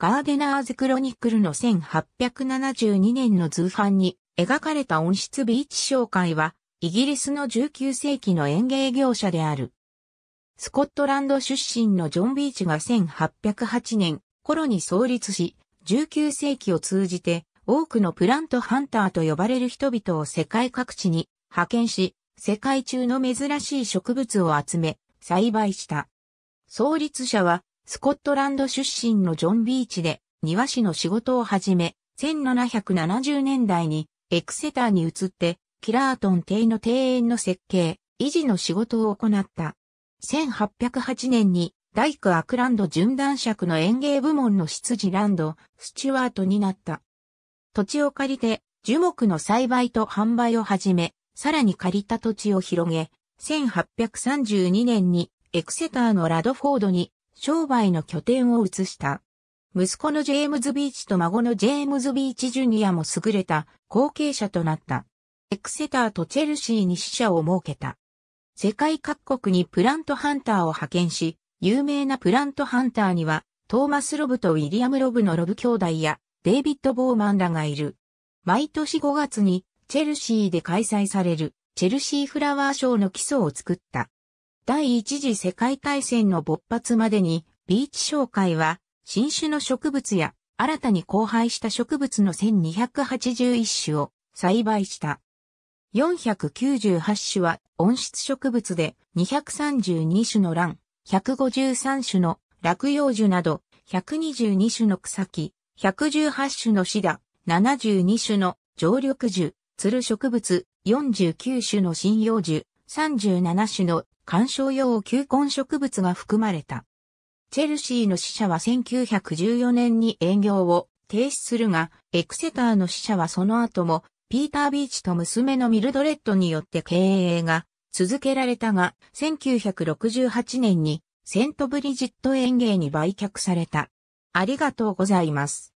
ガーデナーズ・クロニクルの1872年の図版に描かれた温室ビーチ紹介は、イギリスの19世紀の園芸業者である。スコットランド出身のジョン・ビーチが1808年頃に創立し、19世紀を通じて多くのプラントハンターと呼ばれる人々を世界各地に派遣し、世界中の珍しい植物を集め、栽培した。創立者はスコットランド出身のジョン・ビーチで庭師の仕事を始め、1770年代にエクセターに移って、キラートン邸の庭園の設計、維持の仕事を行った。1808年に大工アクランド準男爵の園芸部門の執事ランド、スチュワートになった。土地を借りて樹木の栽培と販売を始め、さらに借りた土地を広げ、1832年にエクセターのラドフォードに商売の拠点を移した。息子のジェームズ・ビーチと孫のジェームズ・ビーチ・ジュニアも優れた後継者となった。エクセターとチェルシーに支社を設けた。世界各国にプラントハンターを派遣し、有名なプラントハンターには、トーマス・ロブとウィリアム・ロブのロブ兄弟や、デイビッド・ボーマンらがいる。毎年5月に、チェルシーで開催される、チェルシーフラワーショーの基礎を作った。第一次世界大戦の勃発までに、ビーチ商会は、新種の植物や、新たに交配した植物の1281種を栽培した。498種は温室植物で、232種の卵、153種の落葉樹など、122種の草木、118種のシダ、72種の常緑樹、鶴植物、49種の針葉樹、37種の観賞用球根植物が含まれた。チェルシーの死者は1914年に営業を停止するが、エクセターの死者はその後も、ピーター・ビーチと娘のミルドレッドによって経営が続けられたが、1968年にセントブリジット園芸に売却された。ありがとうございます。